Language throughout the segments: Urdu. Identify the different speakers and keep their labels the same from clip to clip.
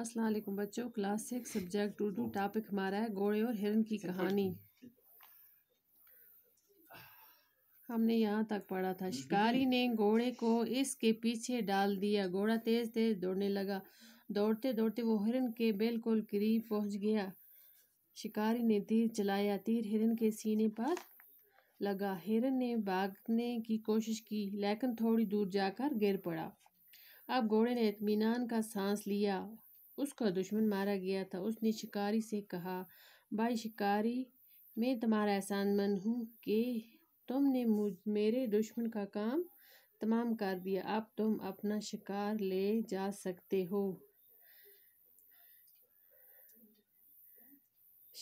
Speaker 1: السلام علیکم بچوں class six subject Urdu topic ہمارا ہے گھوڑے اور ہرن کی کہانی ہم نے یہاں تک پڑھا تھا جی، شکاری نے گھوڑے کو اس کے پیچھے ڈال دیا گھوڑا تیز تیز دوڑنے لگا دوڑتے دوڑتے وہ ہرن کے بالکل قریب پہنچ گیا شکاری نے تیر چلایا تیر ہرن کے سینے پر لگا ہرن نے بھاگنے کی کوشش کی لیکن تھوڑی دور جا کر گر پڑا اب گھوڑے نے اطمینان کا سانس لیا اس کا دشمن مارا گیا تھا اس نے شکاری سے کہا بھائی شکاری میں تمہارا احسان مند ہوں کہ تم نے میرے دشمن کا کام تمام کر دیا اب تم اپنا شکار لے جا سکتے ہو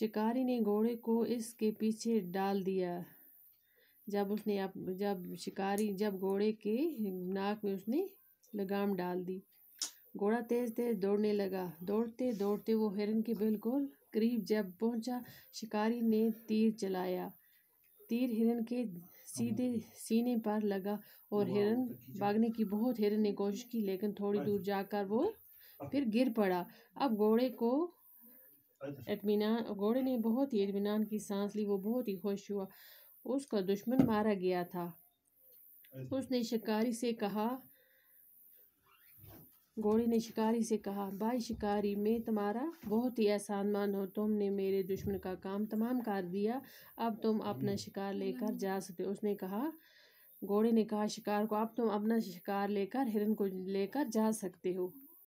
Speaker 1: شکاری نے گھوڑے کو اس کے پیچھے ڈال دیا جب اس نے جب شکاری جب گھوڑے کے ناک میں اس نے لگام ڈال دی گھوڑا تیز تیز دوڑنے لگا دوڑتے دوڑتے وہ ہرن کے بالکل قریب جب پہنچا شکاری نے تیر چلایا تیر ہرن کے سیدھے سینے پر لگا اور ہرن بھاگنے کی بہت ہرن نے کوشش کی لیکن تھوڑی دور جا کر وہ پھر گر پڑا اب گھوڑے کو اچھا۔ اطمینان گھوڑے نے بہت ہی اطمینان کی سانس لی وہ بہت ہی خوش ہوا اس کا دشمن مارا گیا تھا اچھا۔ اس نے شکاری سے کہا گھوڑے نے شکاری سے کہا بھائی شکاری میں تمہارا بہت ہی احسان مان ہوں تم نے میرے دشمن کا کام تمام کر دیا اب تم اپنا شکار لے کر جا سکتے اس نے کہا گھوڑے نے کہا شکار کو اب تم اپنا شکار لے کر ہرن کو لے کر جا سکتے ہو